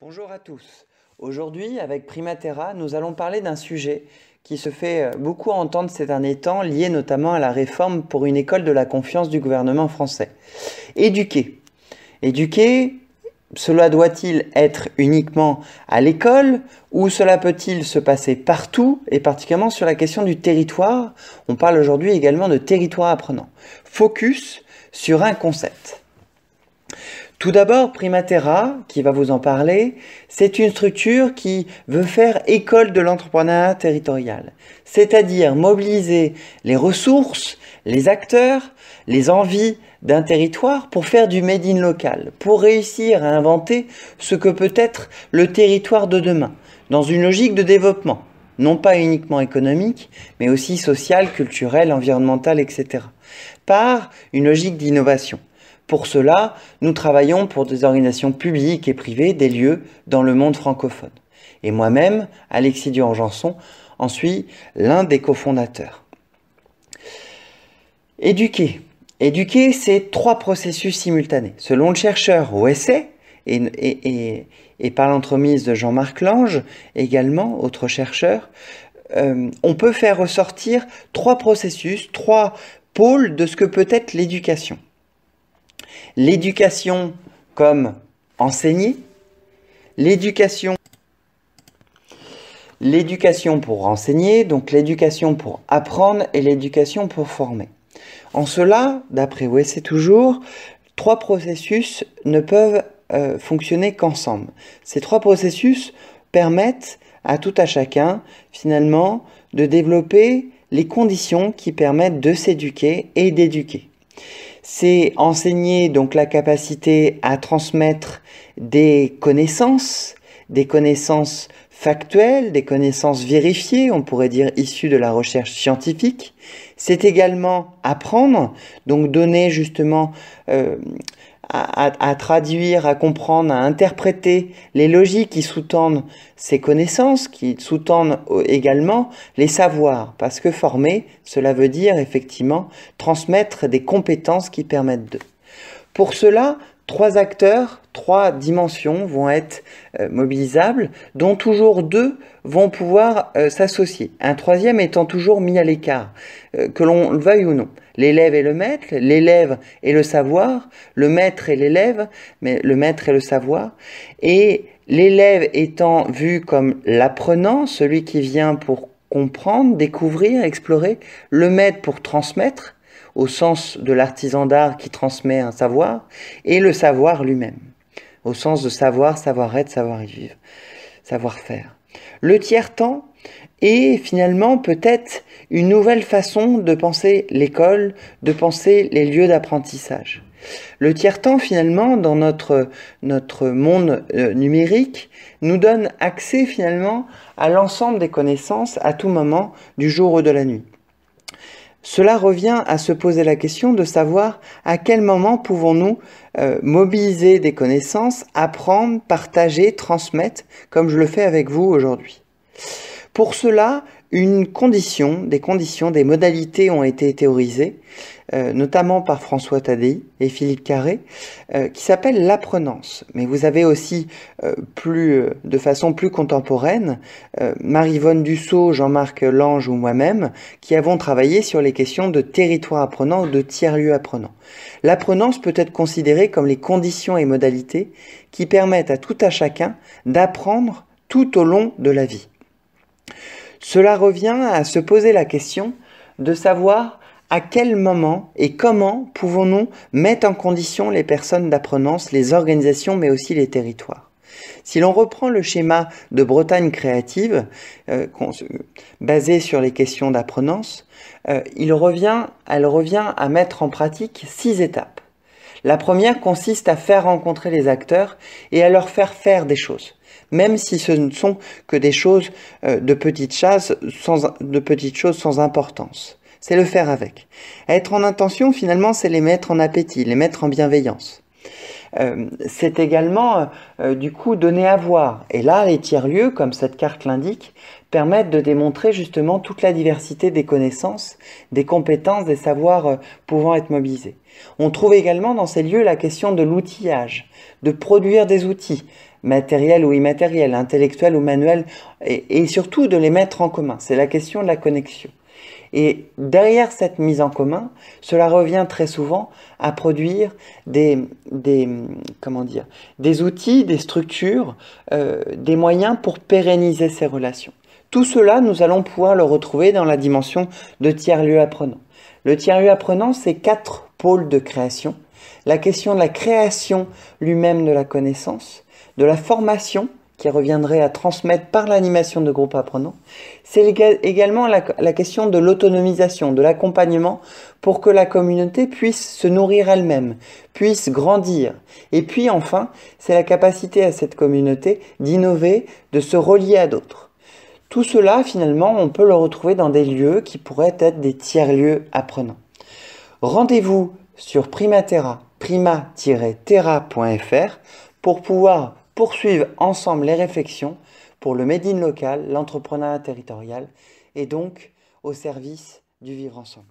Bonjour à tous. Aujourd'hui, avec Primatera, nous allons parler d'un sujet qui se fait euh, beaucoup entendre ces derniers temps, lié notamment à la réforme pour une école de la confiance du gouvernement français. Éduquer. Éduquer, cela doit-il être uniquement à l'école ou cela peut-il se passer partout et particulièrement sur la question du territoire On parle aujourd'hui également de territoire apprenant. Focus sur un concept. Tout d'abord, Primatera, qui va vous en parler, c'est une structure qui veut faire école de l'entrepreneuriat territorial, c'est-à-dire mobiliser les ressources, les acteurs, les envies d'un territoire pour faire du made in local, pour réussir à inventer ce que peut être le territoire de demain, dans une logique de développement, non pas uniquement économique, mais aussi sociale, culturelle, environnementale, etc., par une logique d'innovation. Pour cela, nous travaillons pour des organisations publiques et privées des lieux dans le monde francophone. Et moi-même, Alexis Durand-Janson, en suis l'un des cofondateurs. Éduquer. Éduquer, c'est trois processus simultanés. Selon le chercheur o.s.e. et, par l'entremise de Jean-Marc Lange, également autre chercheur, euh, on peut faire ressortir trois processus, trois pôles de ce que peut être l'éducation l'éducation comme enseigner, l'éducation l'éducation pour enseigner, donc l'éducation pour apprendre et l'éducation pour former. En cela, d'après c'est toujours, trois processus ne peuvent euh, fonctionner qu'ensemble. Ces trois processus permettent à tout à chacun, finalement, de développer les conditions qui permettent de s'éduquer et d'éduquer c'est enseigner donc la capacité à transmettre des connaissances, des connaissances factuelles, des connaissances vérifiées, on pourrait dire issues de la recherche scientifique. C'est également apprendre, donc donner justement euh, à, traduire, à comprendre, à interpréter les logiques qui sous-tendent ces connaissances, qui sous-tendent également les savoirs. Parce que former, cela veut dire effectivement transmettre des compétences qui permettent d'eux. Pour cela, trois acteurs, trois dimensions vont être euh, mobilisables, dont toujours deux vont pouvoir euh, s'associer, un troisième étant toujours mis à l'écart, euh, que l'on le veuille ou non. L'élève et le maître, l'élève et le savoir, le maître et l'élève, mais le maître et le savoir, et l'élève étant vu comme l'apprenant, celui qui vient pour comprendre, découvrir, explorer, le maître pour transmettre, au sens de l'artisan d'art qui transmet un savoir, et le savoir lui-même, au sens de savoir, savoir-être, savoir-vivre, savoir-faire. Le tiers-temps est finalement peut-être une nouvelle façon de penser l'école, de penser les lieux d'apprentissage. Le tiers-temps, finalement, dans notre, notre monde euh, numérique, nous donne accès, finalement, à l'ensemble des connaissances à tout moment du jour ou de la nuit. Cela revient à se poser la question de savoir à quel moment pouvons-nous euh, mobiliser des connaissances, apprendre, partager, transmettre, comme je le fais avec vous aujourd'hui. Pour cela, une condition, des conditions, des modalités ont été théorisées, euh, notamment par François Tadei et Philippe Carré, euh, qui s'appelle l'apprenance. Mais vous avez aussi, euh, de façon plus contemporaine, marie Marie-Vonne Dussault, Jean-Marc Lange ou moi-même, qui avons travaillé sur les questions de territoire apprenant ou de tiers-lieu apprenant. L'apprenance peut être considérée comme les conditions et modalités qui permettent à tout à chacun d'apprendre tout au long de la vie. Cela revient à se poser la question de savoir à quel moment et comment pouvons-nous mettre en condition les personnes d'apprenance, les organisations, mais aussi les territoires. Si l'on reprend le schéma de Bretagne créative, euh, basé sur les questions d'apprenance, euh, il elle revient à mettre en pratique six étapes. La première consiste à faire rencontrer les acteurs et à leur faire faire des choses même si ce ne sont que des choses euh, de petites choses sans, de petites choses sans importance. C'est le faire avec. Être en intention, finalement, c'est les mettre en appétit, les mettre en bienveillance. Euh, c'est également euh, du coup donner à voir. Et là, les tiers-lieux, comme cette carte l'indique, permettent de démontrer justement toute la diversité des connaissances, des compétences, des savoirs pouvant être mobilisés. On trouve également dans ces lieux la question de l'outillage, de produire des outils, matériels ou immatériel, intellectuel ou manuel, et, surtout de les mettre en commun. C'est la question de la connexion. Et derrière cette mise en commun, cela revient très souvent à produire des, des comment dire, des outils, des structures, euh, des moyens pour pérenniser ces relations. Tout cela, nous allons pouvoir le retrouver dans la dimension de tiers-lieu apprenant. Le tiers-lieu apprenant, c'est quatre pôles de création. La question de la création lui-même de la connaissance, de la formation qui reviendrait à transmettre par l'animation de groupes apprenants. C'est également la, question de l'autonomisation, de l'accompagnement pour que la communauté puisse se nourrir elle-même, puisse grandir. Et puis enfin, c'est la capacité à cette communauté d'innover, de se relier à d'autres. Tout cela, finalement, on peut le retrouver dans des lieux qui pourraient être des tiers-lieux apprenants. Rendez-vous sur primatera, prima-terra.fr pour pouvoir poursuivent ensemble les réflexions pour le made in local, l'entrepreneuriat territorial et donc au service du vivre ensemble.